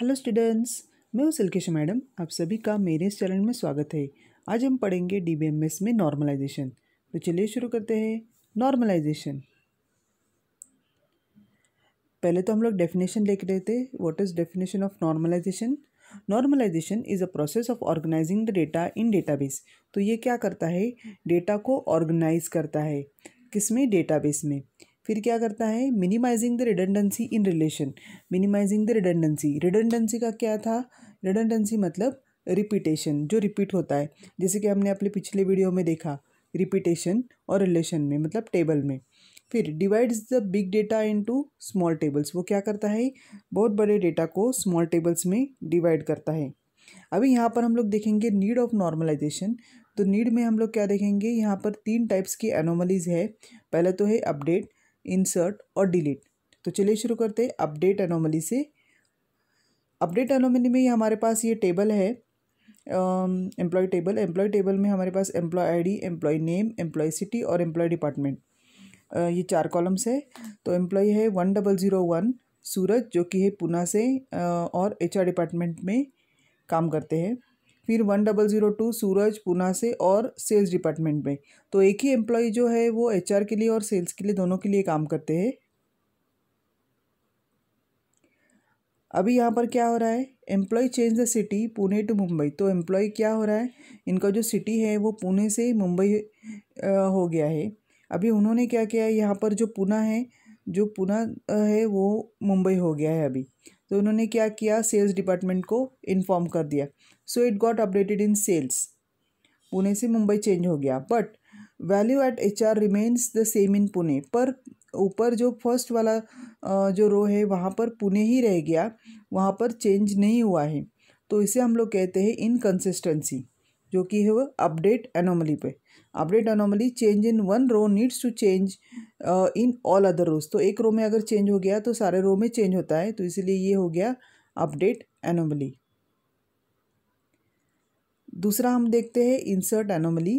hello students मैं हूँ सिल्केश madam आप सभी का मेरे इस चैनल में स्वागत है आज हम पढ़ेंगे डी में नॉर्मलाइजेशन तो चलिए शुरू करते हैं नॉर्मलाइजेशन पहले तो हम लोग डेफिनेशन देख रहे थे what is definition of normalization normalization is a process of organizing the data in base तो ये क्या करता है डेटा को ऑर्गेनाइज करता है किस में डेटाबेस में फिर क्या करता है minimizing the redundancy in relation minimizing the redundancy redundancy का क्या था रिडेंडेंसी मतलब रिपीटेशन जो रिपीट होता है जैसे कि हमने अपने पिछले वीडियो में देखा रिपीटेशन और रिलेशन में मतलब टेबल में फिर divides the big data into small tables वो क्या करता है बहुत बड़े डेटा को स्मॉल टेबल्स में डिवाइड करता है अभी यहाँ पर हम लोग देखेंगे नीड ऑफ नॉर्मलाइजेशन तो नीड में हम लोग क्या देखेंगे यहाँ पर तीन टाइप्स की एनोमलीज है पहला तो है अपडेट इंसर्ट और डिलीट तो चलिए शुरू करते हैं अपडेट एनोमली से अपडेट एनोमली um, में हमारे पास ये टेबल है एम्प्लॉय टेबल एम्प्लॉय टेबल में हमारे पास employee ID employee name employee city और एम्प्लॉय डिपार्टमेंट uh, ये चार कॉलम्स तो है तो एम्प्लॉय है one double zero one Suraj जो कि है पुना से uh, और आर डिपार्टमेंट में काम करते हैं फिर one double zero two Suraj Pune से और सेल्स डिपार्टमेंट में तो एक ही एम्प्लॉय जो है वो एच के लिए और सेल्स के लिए दोनों के लिए काम करते हैं अभी यहाँ पर क्या हो रहा है employee change the city Pune to Mumbai तो एम्प्लॉय क्या हो रहा है इनका जो सिटी है वो पुणे से मुंबई हो गया है अभी उन्होंने क्या किया है यहाँ पर जो पुणे है जो पुणे है वो मुंबई हो गया है अभी तो उन्होंने क्या किया सेल्स डिपार्टमेंट को इन्फॉर्म कर दिया so it got updated in sales Pune से मुंबई चेंज हो गया but value at H R remains the same in Pune पर ऊपर जो फर्स्ट वाला जो रो है वहाँ पर पुणे ही रह गया वहाँ पर चेंज नहीं हुआ है तो इसे हम लोग कहते हैं इनकन्सिस्टेंसी जो कि है वो अपडेट एनोमली पे update anomaly change in one row needs to change in all other rows तो एक रो में अगर चेंज हो गया तो सारे रो में चेंज होता है तो इसीलिए ये हो गया अपडेट एनोमली दूसरा हम देखते हैं इंसर्ट एनोमली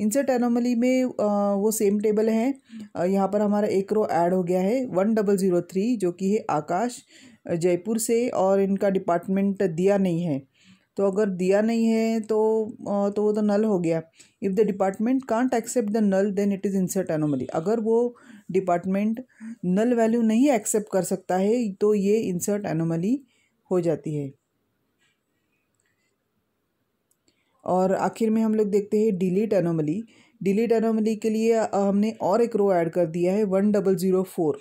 इंसर्ट एनोमली में uh, वो सेम टेबल है uh, यहाँ पर हमारा एक रो ऐड हो गया है वन डबल ज़ीरो थ्री जो कि है आकाश uh, जयपुर से और इनका डिपार्टमेंट दिया नहीं है तो अगर दिया नहीं है तो तो वो तो नल हो गया if the department can't accept the null then it is insert anomaly अगर वो डिपार्टमेंट नल वैल्यू नहीं एक्सेप्ट कर सकता है तो ये इंसर्ट एनोमली हो जाती है और आखिर में हम लोग देखते हैं डिलीट एनोमली डिलीट एनोमली के लिए हमने और एक रो ऐड कर दिया है one double zero four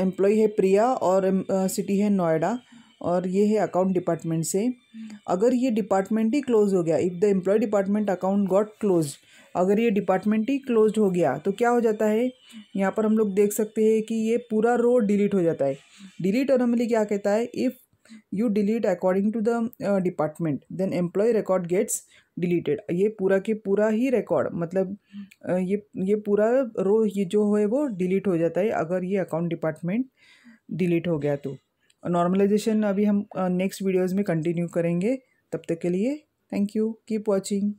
employee है प्रिया और सिटी है नोएडा और ये है अकाउंट डिपार्टमेंट से अगर ये डिपार्टमेंट ही क्लोज हो गया if the employee department account got close अगर ये डिपार्टमेंट ही क्लोज हो गया तो क्या हो जाता है यहाँ पर हम लोग देख सकते हैं कि ये पूरा रो डिलीट हो जाता है डिलीट अनोमली क्या कहता है if you delete according to the department then employee record gets deleted ये पूरा के पूरा ही रिकॉर्ड मतलब uh, ये ये पूरा रो ये जो है वो डिलीट हो जाता है अगर ये अकाउंट डिपार्टमेंट डिलीट हो गया तो नॉर्मलाइजेशन अभी हम नेक्स्ट वीडियोज़ में कंटिन्यू करेंगे तब तक के लिए थैंक यू कीप वॉचिंग